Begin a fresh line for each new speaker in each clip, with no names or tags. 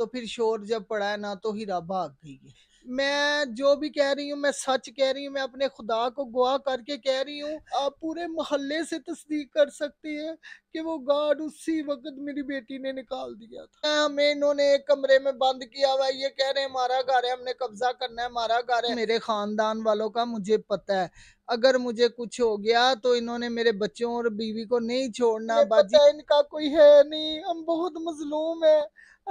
तो फिर शोर जब पड़ा है ना तो हीरा भाग गई है मैं जो भी कह रही हूँ मैं सच कह रही हूँ मैं अपने खुदा को गुआ करके कह रही हूँ आप पूरे मोहल्ले से तस्दीक कर सकती हैं कि वो गार्ड उसी वक्त मेरी बेटी ने निकाल दिया था हमें इन्होंने एक कमरे में बंद किया हुआ ये कह रहे हैं हमारा घर है हमने कब्जा करना है हमारा घर है मेरे खानदान वालों का मुझे पता है अगर मुझे कुछ हो गया तो इन्होंने मेरे बच्चों और बीवी को नहीं छोड़ना बाजी इनका कोई है नहीं हम बहुत मजलूम है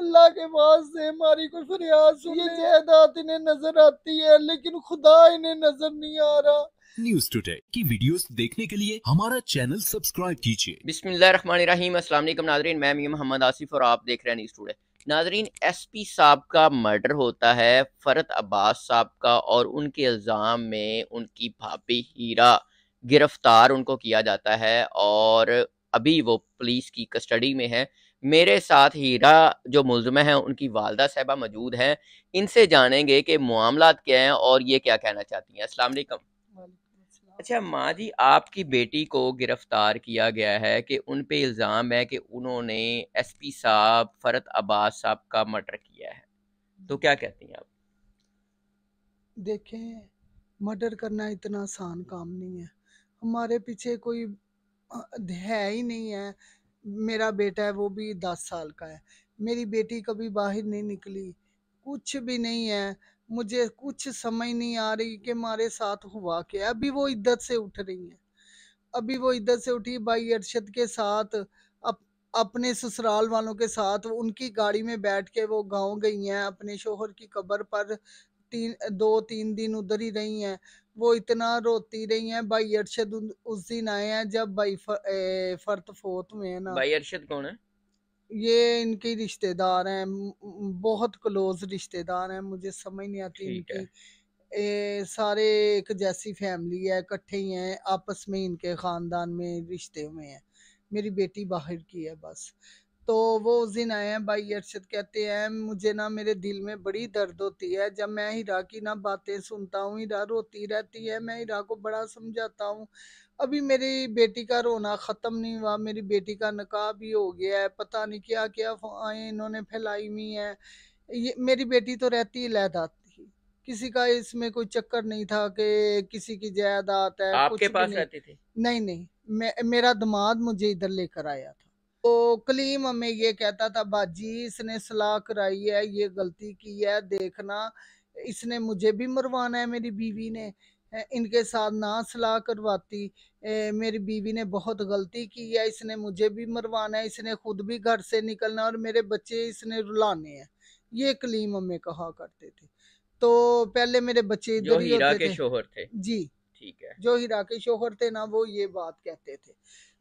अल्लाह के से हमारी कोई फरियाद ये जायदाद इन्हें नजर आती है लेकिन खुदा इन्हें नजर नहीं आ रहा न्यूज टूडे की वीडियोस देखने के लिए हमारा चैनल सब्सक्राइब कीजिए
बिस्मिल्लाह रहमान रहीम अस्सलाम वालेकुम नाजरीन मैं मोहम्मद आसिफ और आप देख रहे हैं न्यूज टूडे नाजरीन एस पी साहब का मर्डर होता है फ़रत अब्बास साहब का और उनके इल्ज़ाम में उनकी भाभी हीरा गिरफ़्तार उनको किया जाता है और अभी वो पुलिस की कस्टडी में है मेरे साथ हीरा जो मुलजम है उनकी वालदा साहबा मौजूद हैं इनसे जानेंगे कि मामला क्या हैं और ये क्या कहना चाहती हैं असलकम अच्छा माँ जी आपकी बेटी को गिरफ्तार किया गया है कि उन पे इल्ज़ाम है कि उन्होंने एसपी साहब फरत अब्बास साहब का मर्डर किया है तो क्या कहती हैं आप
देखें मर्डर करना इतना आसान काम नहीं है हमारे पीछे कोई है ही नहीं है मेरा बेटा है वो भी दस साल का है मेरी बेटी कभी बाहर नहीं निकली कुछ भी नहीं है मुझे कुछ समझ नहीं आ रही कि हमारे साथ हुआ क्या अभी वो इद्दत से उठ रही है अभी वो इद्दत से उठी भाई अरशद के साथ अप, अपने ससुराल वालों के साथ उनकी गाड़ी में बैठ के वो गांव गई हैं अपने शोहर की कब्र पर तीन दो तीन दिन उधर ही रही हैं वो इतना रोती रही हैं भाई अरशद उस दिन आए हैं जब भाई फर, ए, फर्त फोत में है ना भाई
अरशद कौन है
ये इनके रिश्तेदार हैं बहुत क्लोज रिश्तेदार हैं मुझे समझ नहीं आती इनकी ए, सारे एक जैसी फैमिली है इकट्ठे ही हैं आपस में इनके ख़ानदान में रिश्ते हुए हैं मेरी बेटी बाहर की है बस तो वो उस दिन आए हैं भाई अरशद कहते हैं मुझे ना मेरे दिल में बड़ी दर्द होती है जब मैं हीरा की ना बातें सुनता हूँ हीरा रोती रहती है मैं हीरा को बड़ा समझाता हूँ अभी मेरी बेटी का रोना ख़त्म नहीं हुआ मेरी बेटी का नकाह भी हो गया है पता नहीं क्या क्या अफवाहें इन्होंने फैलाई हुई है ये मेरी बेटी तो रहती है लहदात किसी का इसमें कोई चक्कर नहीं था कि किसी की जायदाद है आपके पास रहती थी नहीं नहीं मे, मेरा दिमाग मुझे इधर लेकर आया था तो कलीम हमें ये कहता था बाजी इसने सलाह कराई है ये गलती की है देखना इसने मुझे भी मरवाना है मेरी बीवी ने इनके साथ ना सलाह करवाती मेरी बीवी ने बहुत गलती की है इसने मुझे भी मरवाना है इसने खुद भी घर से निकलना और मेरे बच्चे इसने रुलाने हैं ये कलीम हमें कहा करते थे तो पहले मेरे बच्चे जो ही होते के शोहर थे जी ठीक है जो हीरा के शोहर थे ना वो ये बात कहते थे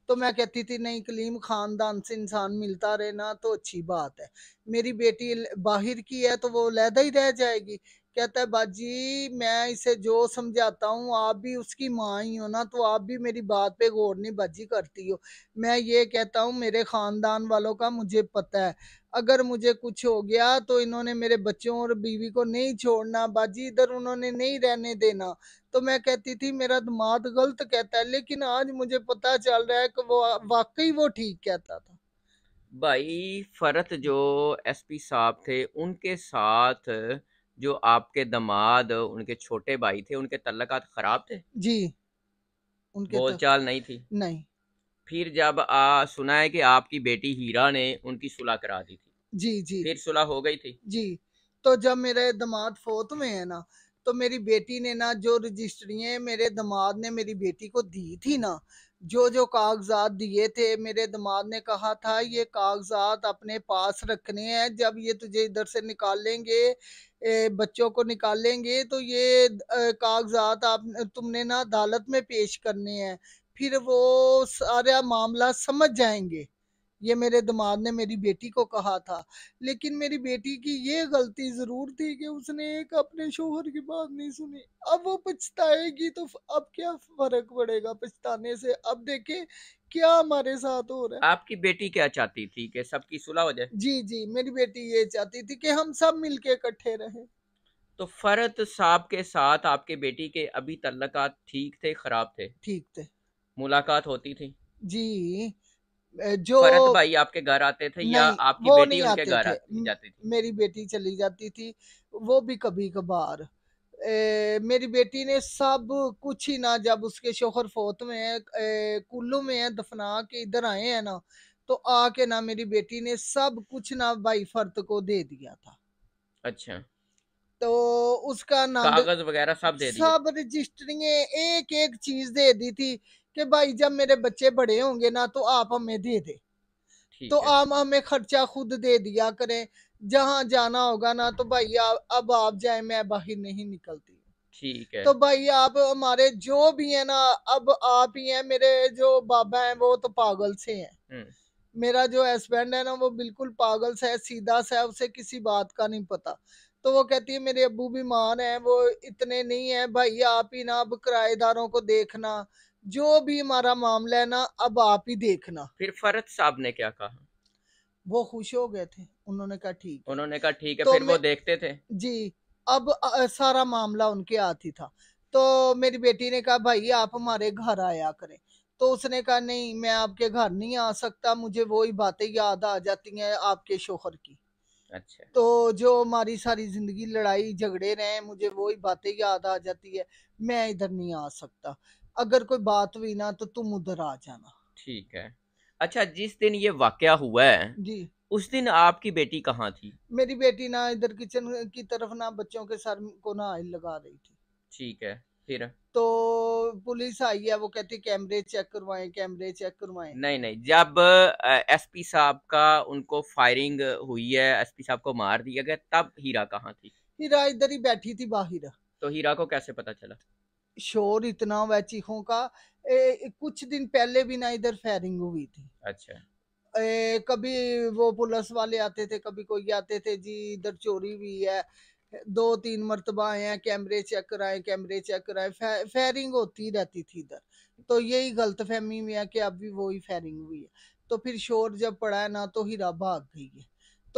तो मैं कहती थी नहीं कलीम खानदान से इंसान मिलता रहे ना तो अच्छी बात है मेरी बेटी बाहर की है तो वो लहदा ही रह जाएगी कहता है बाजी मैं इसे जो समझाता हूँ आप भी उसकी माँ ही हो ना तो आप भी मेरी बात पे गौर नहीं बाजी करती हो मैं ये कहता हूँ मेरे ख़ानदान वालों का मुझे पता है अगर मुझे कुछ हो गया तो इन्होंने मेरे बच्चों और बीवी को नहीं छोड़ना बाजी इधर उन्होंने नहीं रहने देना तो मैं कहती थी मेरा दिमाग गलत कहता है लेकिन आज मुझे पता चल रहा है कि वो वाकई वो ठीक कहता था
भाई फरत जो एसपी साहब थे उनके साथ जो आपके दमाद उनके छोटे भाई थे उनके तल्लक खराब थे
जी उनके तो चाल नहीं थी नहीं
फिर जब आ, सुना है कि आपकी बेटी हीरा ने उनकी सुलह करा दी थी जी जी फिर सुलह हो गई थी
जी तो जब मेरे दमाद फोत में है ना तो मेरी बेटी ने ना जो रजिस्ट्रियाँ मेरे दामाद ने मेरी बेटी को दी थी ना जो जो कागजात दिए थे मेरे दामाद ने कहा था ये कागजात अपने पास रखने हैं जब ये तुझे इधर से निकालेंगे बच्चों को निकालेंगे तो ये कागजात आप तुमने ना अदालत में पेश करने हैं फिर वो सारा मामला समझ जाएंगे ये मेरे दिमाग ने मेरी बेटी को कहा था लेकिन मेरी बेटी की ये गलती ज़रूर थी कि उसने एक अपने शोहर की बात नहीं सुनी अब वो पछताएगी तो अब क्या फ़र्क पड़ेगा पछताने से अब देखें क्या हमारे साथ हो रहा
है आपकी बेटी क्या चाहती थी कि सबकी सुलह हो जाए
जी जी मेरी बेटी ये चाहती थी कि हम सब मिलके इकट्ठे रहे
तो फरत साहब के साथ आपके बेटी के अभी तल्लकात ठीक थे खराब थे ठीक थे मुलाकात होती थी
जी जो फरत भाई
आपके घर आते थे या आपकी बेटी उनके घर जाती
थी मेरी बेटी चली जाती थी वो भी कभी कभार ए, मेरी बेटी ने सब कुछ ही ना जब उसके शोहर फोत में है कुल्लू में है दफना के इधर आए हैं ना तो आके ना मेरी बेटी ने सब कुछ ना भाई फर्त को दे दिया था अच्छा तो उसका नाम कागज
वगैरह सब दे दिया सब
रजिस्ट्रिंग एक एक चीज दे दी थी कि भाई जब मेरे बच्चे बड़े होंगे ना तो आप हमें दे दे तो आप हमें खर्चा खुद दे दिया करें जहाँ जाना होगा ना तो भाई आप अब आप जाए मैं बाहर नहीं निकलती ठीक है तो भाई आप हमारे जो भी है ना अब आप ही हैं मेरे जो बाबा हैं वो तो पागल से हैं हम्म। मेरा जो हस्बैंड है ना वो बिल्कुल पागल सा है सीधा सा है उसे किसी बात का नहीं पता तो वो कहती है मेरे अबू बीमार हैं वो इतने नहीं है भाई आप ही ना अब किराएदारों को देखना जो भी हमारा मामला है ना अब आप ही देखना
फिर फरत साहब ने क्या कहा
वो खुश हो गए थे उन्होंने कहा ठीक उन्होंने
कहा ठीक है तो फिर वो देखते थे
जी अब सारा मामला उनके हाथ ही था तो मेरी बेटी ने कहा भाई आप हमारे घर आया करें तो उसने कहा नहीं मैं आपके घर नहीं आ सकता मुझे वो ही बातें याद आ जाती हैं आपके शोहर की अच्छा तो जो हमारी सारी जिंदगी लड़ाई झगड़े रहे मुझे ही बातें याद आ जाती है मैं इधर नहीं आ सकता अगर कोई बात हुई ना तो तुम उधर आ जाना
ठीक है अच्छा जिस दिन ये वाक हुआ है जी उस दिन आपकी बेटी कहाँ थी
मेरी बेटी ना इधर किचन की तरफ ना बच्चों के सर को ना आयल लगा रही थी
ठीक है फिर
तो पुलिस आई है वो कहती कैमरे चेक करवाए कैमरे चेक करवाए
नहीं नहीं जब एसपी साहब का उनको फायरिंग हुई है एसपी साहब को मार दिया गया तब हीरा कहाँ थी
हीरा इधर ही बैठी थी बाहर तो हीरा को कैसे पता चला शोर इतना हुआ चीखों का ए, कुछ दिन पहले भी ना इधर फायरिंग हुई थी अच्छा ए, कभी वो पुलिस वाले आते थे कभी कोई आते थे जी इधर चोरी हुई है दो तीन मरतबा आए हैं कैमरे चेक कराए कैमरे चेक कराए फायरिंग होती रहती थी इधर तो यही गलत फहमी में है कि अब भी वही फायरिंग हुई है तो फिर शोर जब पड़ा है ना तो हीरा भाग गई है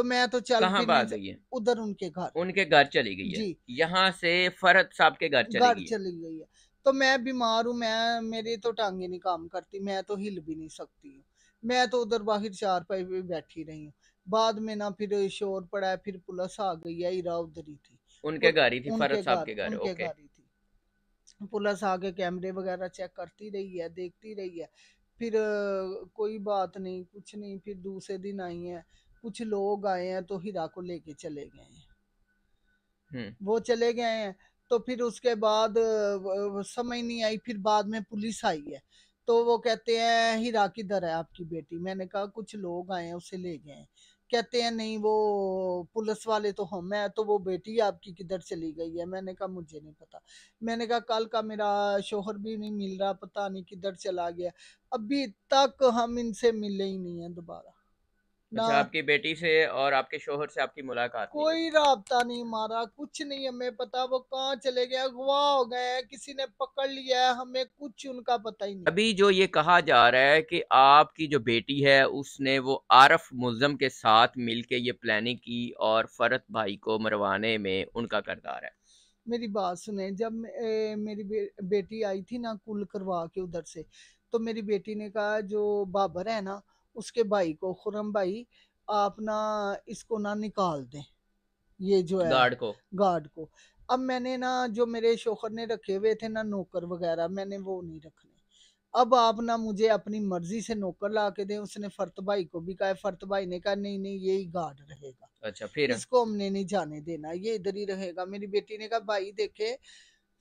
तो मैं तो चल कहाँ बात है उधर उनके घर
उनके घर चली गई है यहाँ से फरहत साहब के घर चली घर चली
गई है तो मैं बीमार हूँ मैं मेरी तो टांगे नहीं काम करती मैं तो हिल भी नहीं सकती हूँ मैं तो उधर बाहर चार पाई पे बैठी रही हूँ बाद में ना फिर शोर पड़ा फिर पुलिस आ गई है इरा उधर ही थी उनके घर ही थी फरहत साहब के घर ओके थी पुलिस आके कैमरे वगैरह चेक करती रही है देखती रही है फिर कोई बात नहीं कुछ नहीं फिर दूसरे दिन आई है कुछ लोग आए हैं तो हीरा को लेके चले गए हैं हम्म। वो चले गए हैं तो फिर उसके बाद समझ नहीं आई फिर बाद में पुलिस आई है तो वो कहते हैं हीरा किधर है आपकी बेटी मैंने कहा कुछ लोग आए हैं उसे ले गए कहते हैं नहीं वो पुलिस वाले तो हम हैं तो वो बेटी आपकी किधर चली गई है मैंने कहा मुझे नहीं पता मैंने कहा कल का मेरा शोहर भी नहीं मिल रहा पता नहीं किधर चला गया अभी तक हम इनसे मिले ही नहीं हैं दोबारा अच्छा, आपकी
बेटी से और आपके शोहर से आपकी मुलाकात
कोई रहा नहीं हमारा कुछ नहीं हमें पता वो कहाँ चले गए अगवा हो गए किसी ने पकड़ लिया है हमें कुछ उनका पता ही नहीं
अभी जो ये कहा जा रहा है कि आपकी जो बेटी है उसने वो आरफ मुलम के साथ मिलके ये प्लानिंग की और फरत भाई को मरवाने में उनका करदार है
मेरी बात सुने जब ए, मेरी बे, बेटी आई थी ना कुल करवा के उधर से तो मेरी बेटी ने कहा जो बाबर है ना उसके भाई को खुरम भाई आप ना इसको ना निकाल दें ये जो है गार्ड को गार्ड को अब मैंने ना जो मेरे शोहर ने रखे हुए थे ना नौकर वगैरह मैंने वो नहीं रखने अब आप ना मुझे अपनी मर्जी से नौकर ला के दें उसने फर्त भाई को भी कहा फर्त भाई ने कहा नहीं नहीं यही गार्ड रहेगा
अच्छा फिर इसको
हमने नहीं जाने देना ये इधर ही रहेगा मेरी बेटी ने कहा भाई देखे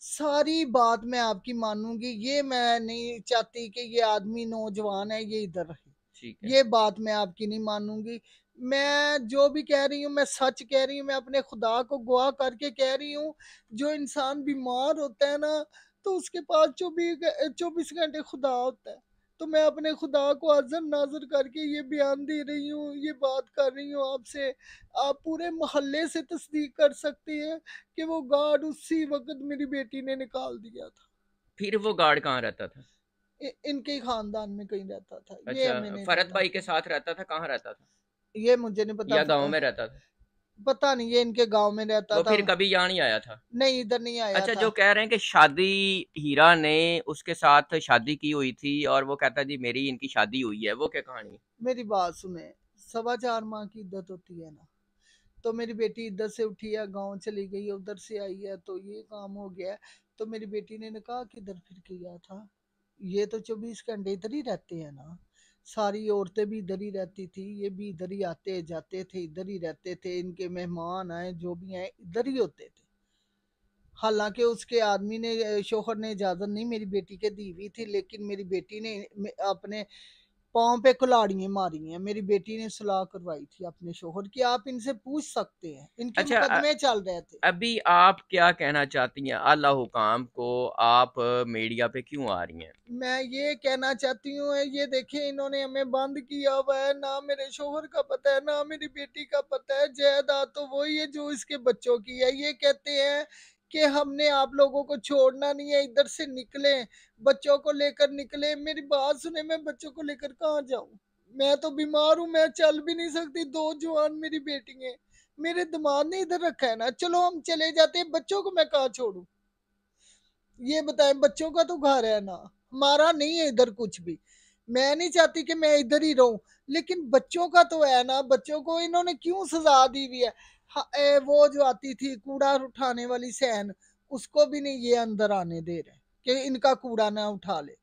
सारी बात मैं आपकी मानूंगी ये मैं नहीं चाहती कि ये आदमी नौजवान है ये इधर रहे ये बात मैं आपकी नहीं मानूंगी मैं जो भी कह रही हूँ मैं सच कह रही हूँ मैं अपने खुदा को गुआ करके कह रही हूँ जो इंसान बीमार होता है ना तो उसके पास चौबीस चौबीस घंटे खुदा होता है तो मैं अपने खुदा को अजर नाजर करके ये बयान दे रही हूँ ये बात कर रही हूँ आपसे आप पूरे मोहल्ले से तस्दीक कर सकते हैं कि वो गार्ड उसी वक्त मेरी बेटी ने निकाल दिया था
फिर वो गार्ड कहाँ रहता था
इनके ही खानदान में कहीं रहता था अच्छा, ये मैंने
फरत भाई के साथ रहता था कहाँ रहता था
ये मुझे नहीं पता गाँव में रहता था पता नहीं ये इनके गांव में रहता तो था फिर
कभी यहाँ नहीं आया था
नहीं इधर नहीं आया अच्छा था। जो
कह रहे हैं कि शादी हीरा ने उसके साथ शादी की हुई थी और वो कहता जी मेरी इनकी शादी हुई है वो क्या कहानी
मेरी बात सुने सवा चार माह की इद्दत होती है ना तो मेरी बेटी इधर से उठी है गांव चली गई उधर से आई है तो ये काम हो गया तो मेरी बेटी ने कहा किधर फिर किया था ये तो चौबीस घंटे इधर ही रहते हैं ना सारी औरतें भी इधर ही रहती थी ये भी इधर ही आते जाते थे इधर ही रहते थे इनके मेहमान आए जो भी आए इधर ही होते थे हालांकि उसके आदमी ने शोहर ने इजाज़त नहीं मेरी बेटी के दी हुई थी लेकिन मेरी बेटी ने अपने पाँव पे कुलाड़ियाँ मारी हैं मेरी बेटी ने सलाह करवाई थी अपने शोहर की आप इनसे पूछ सकते हैं इनके अच्छा, मुकदमे चल रहे थे
अभी आप क्या कहना चाहती हैं आला हुकाम को आप मीडिया पे क्यों आ रही हैं
मैं ये कहना चाहती हूँ ये देखें इन्होंने हमें बंद किया हुआ है ना मेरे शोहर का पता है ना मेरी बेटी का पता है जायदाद तो वही है जो इसके बच्चों की है ये कहते हैं कि हमने आप लोगों को छोड़ना नहीं है इधर से निकले बच्चों को लेकर निकले मेरी बात सुने मैं बच्चों को लेकर कहाँ जाऊँ मैं तो बीमार हूँ मैं चल भी नहीं सकती दो जवान मेरी बेटी है मेरे दिमाग ने इधर रखा है ना चलो हम चले जाते हैं बच्चों को मैं कहाँ छोड़ू ये बताए बच्चों का तो घर है ना हमारा नहीं है इधर कुछ भी मैं नहीं चाहती कि मैं इधर ही रहूं लेकिन बच्चों का तो है ना बच्चों को इन्होंने क्यों सजा दी हुई है हाँ, ए, वो जो आती थी कूड़ा उठाने वाली सहन उसको भी नहीं ये अंदर आने दे रहे कि इनका कूड़ा ना उठा ले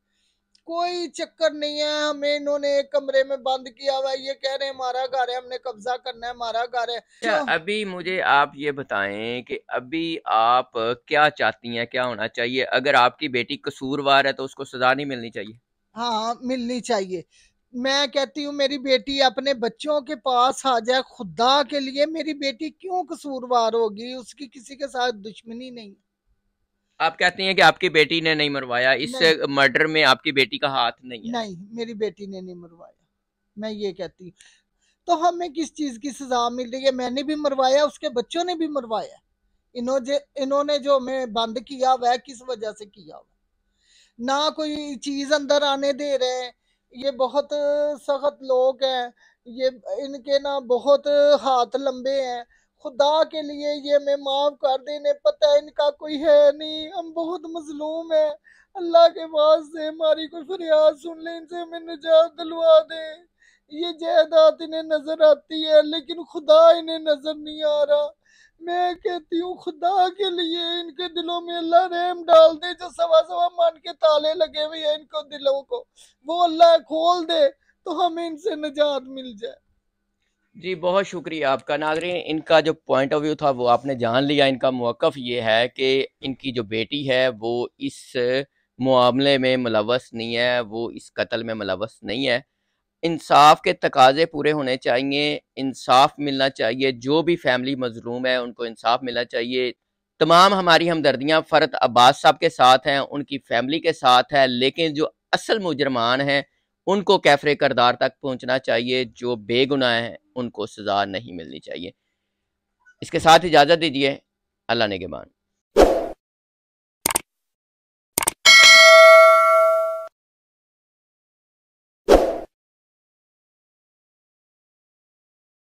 कोई चक्कर नहीं है हमें इन्होंने एक कमरे में बंद किया हुआ ये कह रहे हैं हमारा घर है हमने कब्जा करना है हमारा घर है अच्छा अभी
मुझे आप ये बताएं कि अभी आप क्या चाहती हैं क्या होना चाहिए अगर आपकी बेटी कसूरवार है तो उसको सजा नहीं मिलनी चाहिए
हाँ मिलनी चाहिए मैं कहती हूँ मेरी बेटी अपने बच्चों के पास आ जाए खुदा के लिए मेरी बेटी क्यों कसूरवार होगी उसकी किसी के साथ दुश्मनी नहीं
आप कहती हैं कि आपकी बेटी ने नहीं मरवाया इस मर्डर में आपकी बेटी का हाथ नहीं है
नहीं मेरी बेटी ने नहीं मरवाया मैं ये कहती हूँ तो हमें किस चीज़ की सजा मिल रही है मैंने भी मरवाया उसके बच्चों ने भी मरवाया इन्होंने इन्होंने जो हमें बंद किया वह किस वजह से किया ना कोई चीज़ अंदर आने दे रहे हैं ये बहुत सख्त लोग हैं ये इनके ना बहुत हाथ लंबे हैं खुदा के लिए ये मैं माफ़ कर देने पता है इनका कोई है नहीं हम बहुत मजलूम है अल्लाह के से हमारी कोई फरियाद सुन ले इनसे हमें निजात दिलवा दे ये जायदाद इन्हें नज़र आती है लेकिन खुदा इन्हें नज़र नहीं आ रहा मैं कहती हूँ खुदा के लिए इनके दिलों में अल्लाह रेम डाल दे जो सवा सवा मन के ताले लगे हुए हैं इनको दिलों को वो अल्लाह खोल दे तो हमें इनसे निजात मिल जाए
जी बहुत शुक्रिया आपका नाजरीन इनका जो पॉइंट ऑफ व्यू था वो आपने जान लिया इनका मौक़ ये है कि इनकी जो बेटी है वो इस मामले में मुलवस नहीं है वो इस कत्ल में मुलवस नहीं है इंसाफ के तकाजे पूरे होने चाहिए इंसाफ मिलना चाहिए जो भी फैमिली मजलूम है उनको इंसाफ मिलना चाहिए तमाम हमारी हमदर्दियाँ फ़रत अब्बास साहब के साथ हैं उनकी फैमिली के साथ है लेकिन जो असल मुजरमान हैं उनको कैफरे करदार तक पहुँचना चाहिए जो बेगुनाह हैं उनको सज़ा नहीं मिलनी चाहिए इसके साथ इजाज़त दीजिए अल्लाह ने के